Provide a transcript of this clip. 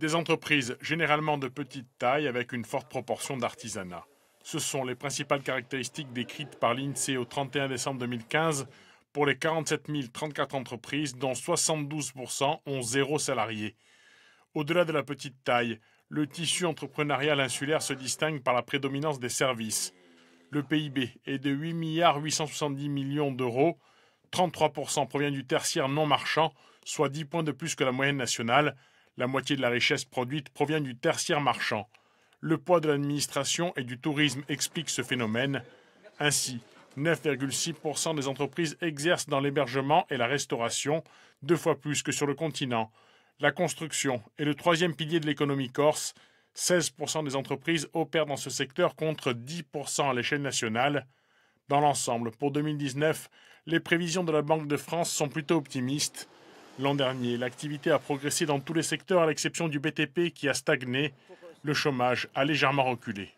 Des entreprises généralement de petite taille avec une forte proportion d'artisanat. Ce sont les principales caractéristiques décrites par l'INSEE au 31 décembre 2015 pour les 47 034 entreprises dont 72 ont zéro salarié. Au-delà de la petite taille, le tissu entrepreneurial insulaire se distingue par la prédominance des services. Le PIB est de 8 870 millions d'euros, 33 provient du tertiaire non marchand, soit 10 points de plus que la moyenne nationale, la moitié de la richesse produite provient du tertiaire marchand. Le poids de l'administration et du tourisme explique ce phénomène. Ainsi, 9,6% des entreprises exercent dans l'hébergement et la restauration, deux fois plus que sur le continent. La construction est le troisième pilier de l'économie corse. 16% des entreprises opèrent dans ce secteur contre 10% à l'échelle nationale. Dans l'ensemble, pour 2019, les prévisions de la Banque de France sont plutôt optimistes. L'an dernier, l'activité a progressé dans tous les secteurs à l'exception du BTP qui a stagné. Le chômage a légèrement reculé.